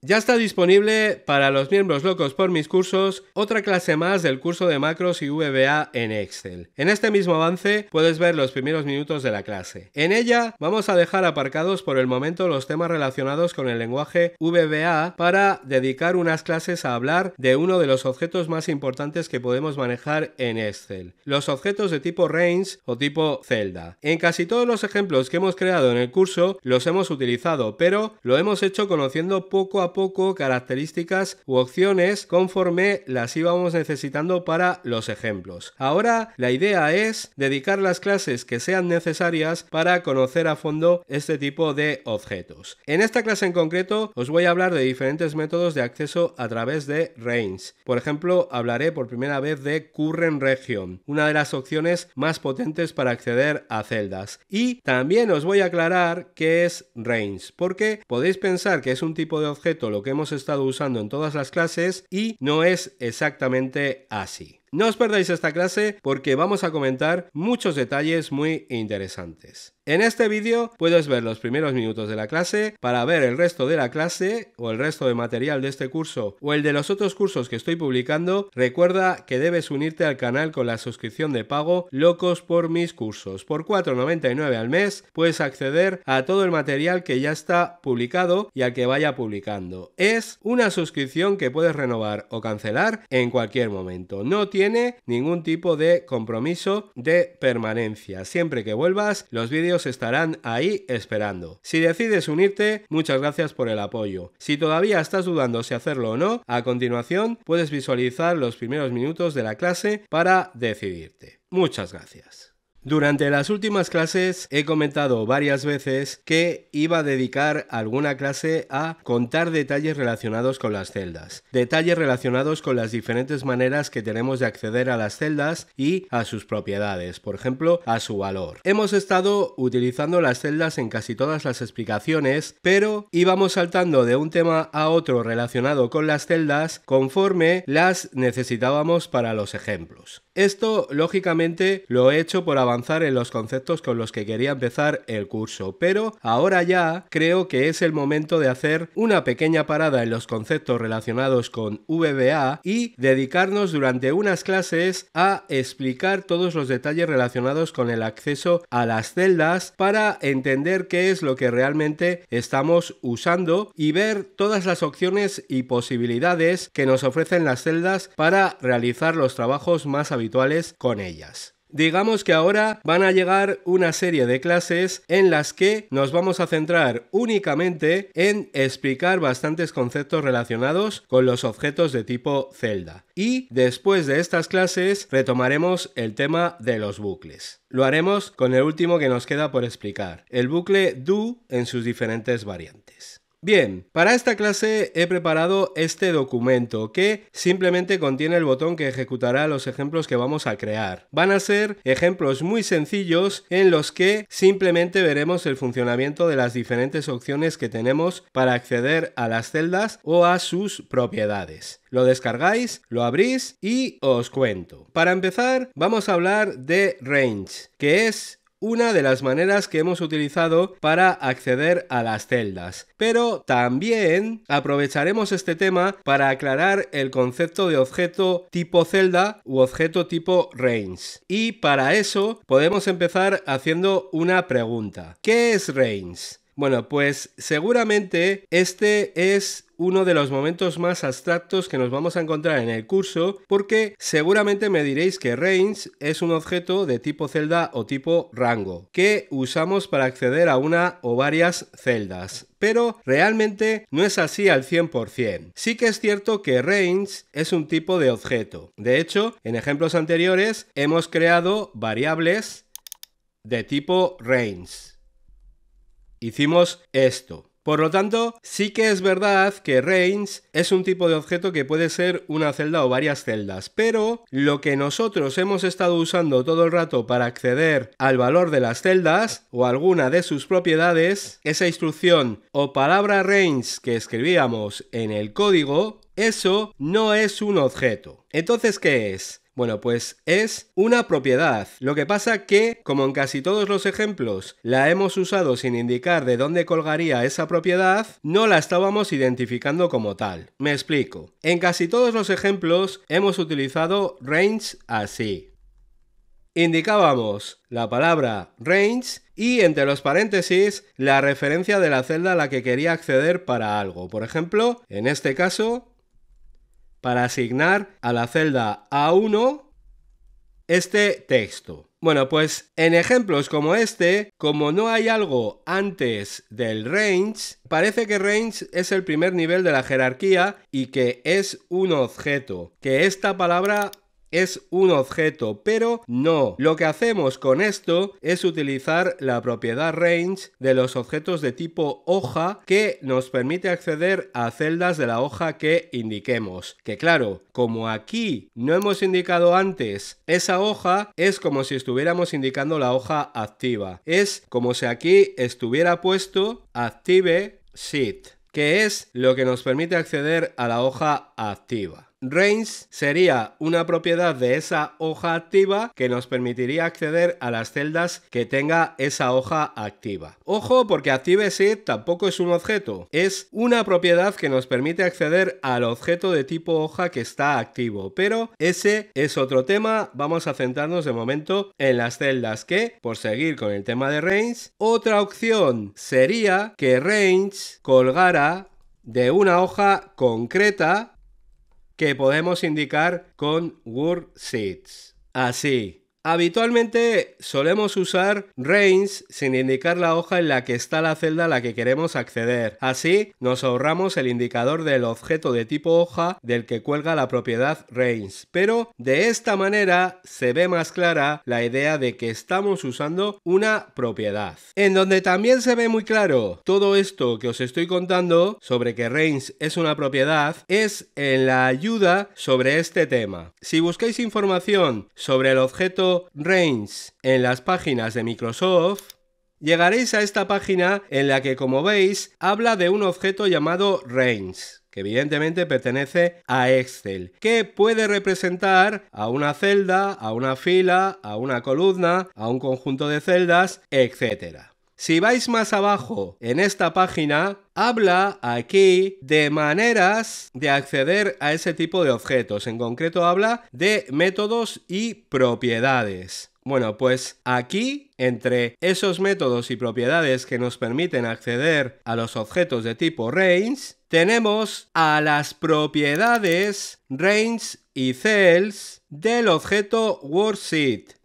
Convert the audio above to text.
Ya está disponible para los miembros locos por mis cursos otra clase más del curso de macros y VBA en Excel. En este mismo avance puedes ver los primeros minutos de la clase. En ella vamos a dejar aparcados por el momento los temas relacionados con el lenguaje VBA para dedicar unas clases a hablar de uno de los objetos más importantes que podemos manejar en Excel, los objetos de tipo range o tipo celda. En casi todos los ejemplos que hemos creado en el curso los hemos utilizado, pero lo hemos hecho conociendo poco a poco características u opciones conforme las íbamos necesitando para los ejemplos. Ahora la idea es dedicar las clases que sean necesarias para conocer a fondo este tipo de objetos. En esta clase en concreto os voy a hablar de diferentes métodos de acceso a través de range. Por ejemplo, hablaré por primera vez de current region, una de las opciones más potentes para acceder a celdas. Y también os voy a aclarar qué es range, porque podéis pensar que es un tipo de objeto lo que hemos estado usando en todas las clases y no es exactamente así. No os perdáis esta clase porque vamos a comentar muchos detalles muy interesantes. En este vídeo puedes ver los primeros minutos de la clase, para ver el resto de la clase o el resto de material de este curso o el de los otros cursos que estoy publicando, recuerda que debes unirte al canal con la suscripción de pago Locos por mis cursos. Por 4,99 al mes puedes acceder a todo el material que ya está publicado y al que vaya publicando. Es una suscripción que puedes renovar o cancelar en cualquier momento. No tiene ningún tipo de compromiso de permanencia. Siempre que vuelvas, los vídeos estarán ahí esperando. Si decides unirte, muchas gracias por el apoyo. Si todavía estás dudando si hacerlo o no, a continuación puedes visualizar los primeros minutos de la clase para decidirte. Muchas gracias. Durante las últimas clases he comentado varias veces que iba a dedicar alguna clase a contar detalles relacionados con las celdas, detalles relacionados con las diferentes maneras que tenemos de acceder a las celdas y a sus propiedades, por ejemplo, a su valor. Hemos estado utilizando las celdas en casi todas las explicaciones, pero íbamos saltando de un tema a otro relacionado con las celdas conforme las necesitábamos para los ejemplos. Esto, lógicamente, lo he hecho por avanzar en los conceptos con los que quería empezar el curso, pero ahora ya creo que es el momento de hacer una pequeña parada en los conceptos relacionados con VBA y dedicarnos durante unas clases a explicar todos los detalles relacionados con el acceso a las celdas para entender qué es lo que realmente estamos usando y ver todas las opciones y posibilidades que nos ofrecen las celdas para realizar los trabajos más habituales con ellas. Digamos que ahora van a llegar una serie de clases en las que nos vamos a centrar únicamente en explicar bastantes conceptos relacionados con los objetos de tipo celda. Y después de estas clases retomaremos el tema de los bucles. Lo haremos con el último que nos queda por explicar, el bucle do en sus diferentes variantes. Bien, para esta clase he preparado este documento que simplemente contiene el botón que ejecutará los ejemplos que vamos a crear. Van a ser ejemplos muy sencillos en los que simplemente veremos el funcionamiento de las diferentes opciones que tenemos para acceder a las celdas o a sus propiedades. Lo descargáis, lo abrís y os cuento. Para empezar, vamos a hablar de range, que es una de las maneras que hemos utilizado para acceder a las celdas. Pero también aprovecharemos este tema para aclarar el concepto de objeto tipo celda u objeto tipo range. Y para eso podemos empezar haciendo una pregunta. ¿Qué es range? Bueno, pues seguramente este es uno de los momentos más abstractos que nos vamos a encontrar en el curso, porque seguramente me diréis que range es un objeto de tipo celda o tipo rango, que usamos para acceder a una o varias celdas. Pero realmente no es así al 100%. Sí que es cierto que range es un tipo de objeto. De hecho, en ejemplos anteriores hemos creado variables de tipo range hicimos esto. Por lo tanto, sí que es verdad que range es un tipo de objeto que puede ser una celda o varias celdas, pero lo que nosotros hemos estado usando todo el rato para acceder al valor de las celdas o alguna de sus propiedades, esa instrucción o palabra range que escribíamos en el código, eso no es un objeto. Entonces, ¿qué es? Bueno, pues es una propiedad. Lo que pasa que, como en casi todos los ejemplos, la hemos usado sin indicar de dónde colgaría esa propiedad, no la estábamos identificando como tal. Me explico. En casi todos los ejemplos hemos utilizado range así. Indicábamos la palabra range y entre los paréntesis la referencia de la celda a la que quería acceder para algo. Por ejemplo, en este caso, para asignar a la celda A1 este texto. Bueno, pues en ejemplos como este, como no hay algo antes del range, parece que range es el primer nivel de la jerarquía y que es un objeto, que esta palabra es un objeto, pero no. Lo que hacemos con esto es utilizar la propiedad range de los objetos de tipo hoja que nos permite acceder a celdas de la hoja que indiquemos. Que claro, como aquí no hemos indicado antes esa hoja, es como si estuviéramos indicando la hoja activa. Es como si aquí estuviera puesto active sheet, que es lo que nos permite acceder a la hoja activa. Range sería una propiedad de esa hoja activa que nos permitiría acceder a las celdas que tenga esa hoja activa. Ojo porque ActiveSeed tampoco es un objeto, es una propiedad que nos permite acceder al objeto de tipo hoja que está activo, pero ese es otro tema, vamos a centrarnos de momento en las celdas que, por seguir con el tema de range, otra opción sería que range colgara de una hoja concreta que podemos indicar con word seeds. Así. Habitualmente solemos usar range sin indicar la hoja en la que está la celda a la que queremos acceder. Así nos ahorramos el indicador del objeto de tipo hoja del que cuelga la propiedad range. Pero de esta manera se ve más clara la idea de que estamos usando una propiedad. En donde también se ve muy claro todo esto que os estoy contando sobre que range es una propiedad es en la ayuda sobre este tema. Si buscáis información sobre el objeto range en las páginas de Microsoft, llegaréis a esta página en la que, como veis, habla de un objeto llamado range, que evidentemente pertenece a Excel, que puede representar a una celda, a una fila, a una columna, a un conjunto de celdas, etcétera. Si vais más abajo en esta página, habla aquí de maneras de acceder a ese tipo de objetos. En concreto habla de métodos y propiedades. Bueno, pues aquí, entre esos métodos y propiedades que nos permiten acceder a los objetos de tipo range, tenemos a las propiedades range y cells del objeto worksheet.